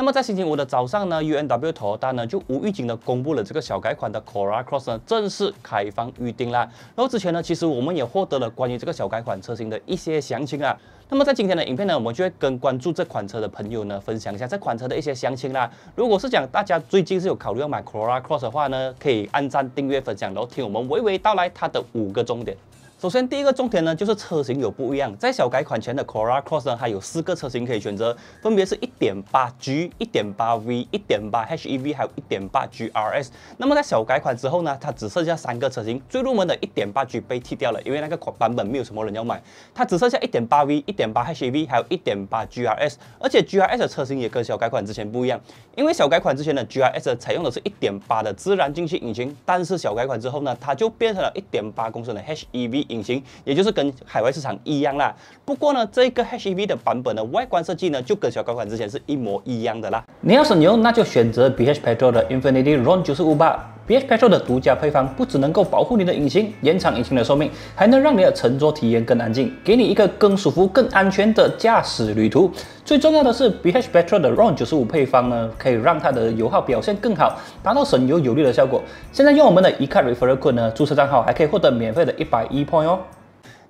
那么在星期五的早上呢，UNW 头大呢就无预警的公布了这个小改款的 Corolla Cross 呢正式开放预定啦。然后之前呢，其实我们也获得了关于这个小改款车型的一些详情啊。那么在今天的影片呢，我们就会跟关注这款车的朋友呢分享一下这款车的一些详情啦。如果是讲大家最近是有考虑要买 Corolla Cross 的话呢，可以按赞、订阅、分享，然后听我们娓娓道来它的五个重点。首先，第一个重点呢，就是车型有不一样。在小改款前的 Corolla Cross 呢，它有四个车型可以选择，分别是一点八 G、一点八 V、一点八 HEV，还有一点八 GRS。那么在小改款之后呢，它只剩下三个车型，最入门的一点八 G 被替掉了，因为那个款版本没有什么人要买，它只剩下一点八 V、一点八 HEV，还有一点八 GRS。而且 GRS 的车型也跟小改款之前不一样，因为小改款之前的 GRS 采用的是一点八的自然进气引擎，但是小改款之后呢，它就变成了一点八公升的 HEV。引擎，也就是跟海外市场一样啦。不过呢，这个 HEV 的版本的外观设计呢，就跟小改款之前是一模一样的啦。你要省油，那就选择 B H Petro l 的 i n f i n i t y r u 九十五吧。BH b a t t o r 的独家配方不只能够保护你的引擎、延长引擎的寿命，还能让你的乘坐体验更安静，给你一个更舒服、更安全的驾驶旅途。最重要的是，BH b a t r o l 的 RON 九十五配方呢，可以让它的油耗表现更好，达到省油有力的效果。现在用我们的一键 refer code 呢注册账号，还可以获得免费的一百一 point 哦。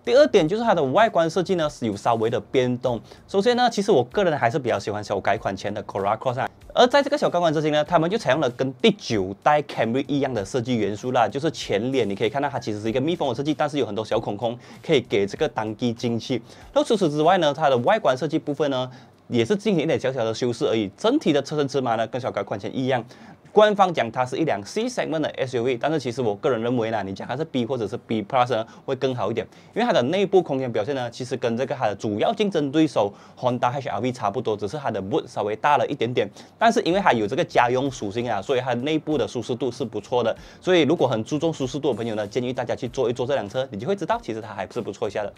第二点就是它的外观设计呢是有稍微的变动。首先呢，其实我个人还是比较喜欢小改款前的 Corolla Cross，而在这个小改款车型呢，他们就采用了跟第九代 Camry 一样的设计元素啦，就是前脸你可以看到它其实是一个密封的设计，但是有很多小孔孔可以给这个当地进气。那除此之外呢，它的外观设计部分呢。也是进行一点小小的修饰而已。整体的车身尺码呢，跟小改款前一样。官方讲它是一辆 C segment 的 SUV，但是其实我个人认为呢，你讲它是 B 或者是 B Plus 会更好一点，因为它的内部空间表现呢，其实跟这个它的主要竞争对手 Honda HR-V 差不多，只是它的 boot 稍微大了一点点。但是因为它有这个家用属性啊，所以它内部的舒适度是不错的。所以如果很注重舒适度的朋友呢，建议大家去坐一坐这辆车，你就会知道，其实它还是不错一下的。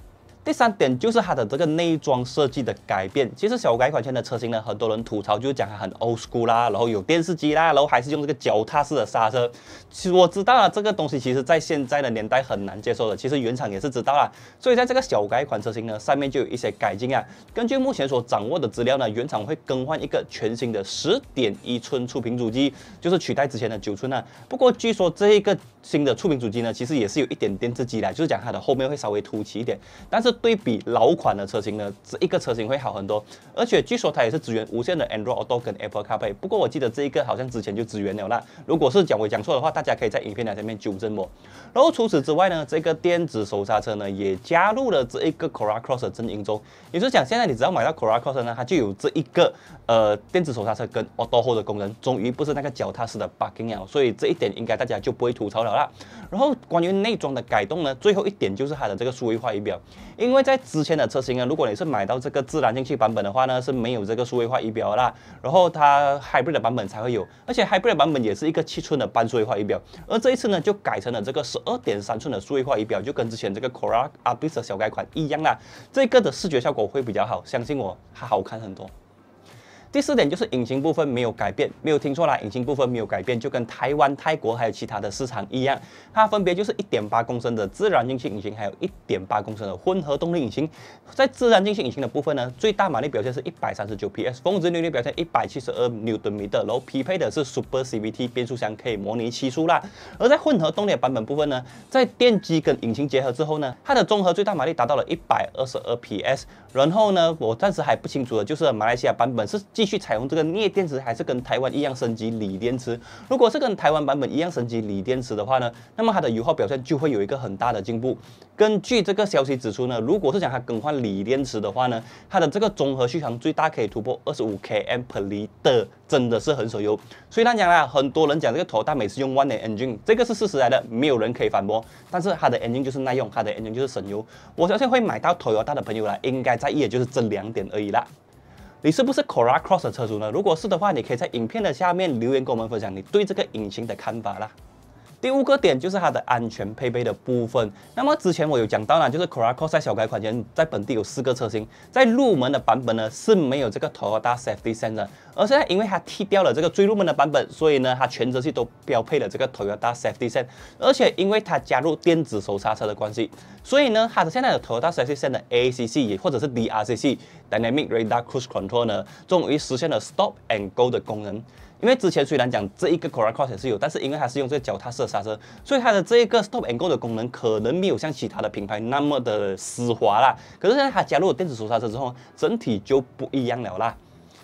第三点就是它的这个内装设计的改变。其实小改款圈的车型呢，很多人吐槽就是讲它很 old school 啦，然后有电视机啦，然后还是用这个脚踏式的刹车。其实我知道了这个东西，其实在现在的年代很难接受的。其实原厂也是知道了，所以在这个小改款车型呢上面就有一些改进啊。根据目前所掌握的资料呢，原厂会更换一个全新的十点一寸触屏主机，就是取代之前的九寸啊。不过据说这一个新的触屏主机呢，其实也是有一点电视机啦，就是讲它的后面会稍微凸起一点，但是。对比老款的车型呢，这一个车型会好很多，而且据说它也是支援无线的 Android Auto 跟 Apple CarPlay。不过我记得这一个好像之前就支援了啦。如果是讲我讲错的话，大家可以在影片的下面纠正我。然后除此之外呢，这个电子手刹车呢也加入了这一个 Corolla Cross 的阵营中。也就是讲现在你只要买到 Corolla Cross 呢，它就有这一个呃电子手刹车跟 Auto Hold 的功能，终于不是那个脚踏式的 Parking 了。所以这一点应该大家就不会吐槽了啦。然后关于内装的改动呢，最后一点就是它的这个数位化仪表。因为在之前的车型啊，如果你是买到这个自然进气版本的话呢，是没有这个数位化仪表啦。然后它 Hybrid 版本才会有，而且 Hybrid 版本也是一个七寸的半数位化仪表，而这一次呢就改成了这个十二点三寸的数位化仪表，就跟之前这个 Corolla a b u s 小改款一样啦。这个的视觉效果会比较好，相信我，还好看很多。第四点就是引擎部分没有改变，没有听错啦，引擎部分没有改变，就跟台湾、泰国还有其他的市场一样，它分别就是一点八公升的自然进气引擎，还有一点八公升的混合动力引擎。在自然进气引擎的部分呢，最大马力表现是一百三十九 PS，峰值扭力表现一百七十二牛顿米的，然后匹配的是 Super CVT 变速箱，可以模拟七速啦。而在混合动力版本部分呢，在电机跟引擎结合之后呢，它的综合最大马力达到了一百二十二 PS。然后呢，我暂时还不清楚的就是马来西亚版本是。继续采用这个镍电池，还是跟台湾一样升级锂电池？如果是跟台湾版本一样升级锂电池的话呢，那么它的油耗表现就会有一个很大的进步。根据这个消息指出呢，如果是讲它更换锂电池的话呢，它的这个综合续航最大可以突破二十五 KM per d a 真的是很省油。虽然讲啊，很多人讲这个头大每次用万 n engine，这个是事实来的，没有人可以反驳。但是它的 engine 就是耐用，它的 engine 就是省油。我相信会买到油大的朋友呢，应该在意的就是这两点而已啦。你是不是 Cora Cross 的车主呢？如果是的话，你可以在影片的下面留言，跟我们分享你对这个引擎的看法啦。第五个点就是它的安全配备的部分。那么之前我有讲到呢，就是 c o r a c o 在小改款前在本地有四个车型，在入门的版本呢是没有这个 Toyota Safety Sense 的。而现在因为它剃掉了这个最入门的版本，所以呢它全车系都标配了这个 Toyota Safety Sense。而且因为它加入电子手刹车的关系，所以呢它的现在的 Toyota Safety Sense 的 ACC 或者是 DRCC Dynamic Radar Cruise c o n t r o l 呢，终于实现了 Stop and Go 的功能。因为之前虽然讲这一个 c o r a c r o s s 也是有，但是因为它是用这脚踏式刹车，所以它的这一个 Stop and Go 的功能可能没有像其他的品牌那么的丝滑啦。可是现在它加入了电子手刹车之后，整体就不一样了啦。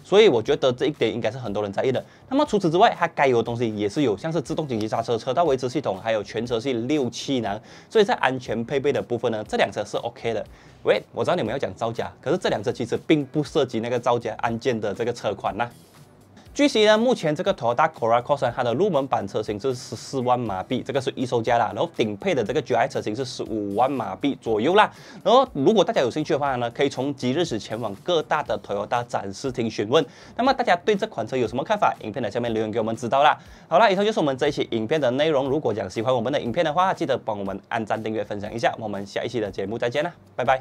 所以我觉得这一点应该是很多人在意的。那么除此之外，它该有的东西也是有，像是自动紧急刹车、车道维持系统，还有全车系六气囊，所以在安全配备的部分呢，这辆车是 OK 的。喂，我知道你们要讲造假，可是这辆车其实并不涉及那个造假案件的这个车款呐。据悉呢，目前这个 Toyota Corolla c r o s a 它的入门版车型是十四万马币，这个是一售价啦。然后顶配的这个 g i 车型是十五万马币左右啦。然后如果大家有兴趣的话呢，可以从即日起前往各大的 Toyota 展示厅询问。那么大家对这款车有什么看法？影片的下面留言给我们知道啦。好啦，以上就是我们这一期影片的内容。如果讲喜欢我们的影片的话，记得帮我们按赞、订阅、分享一下。我们下一期的节目再见啦，拜拜。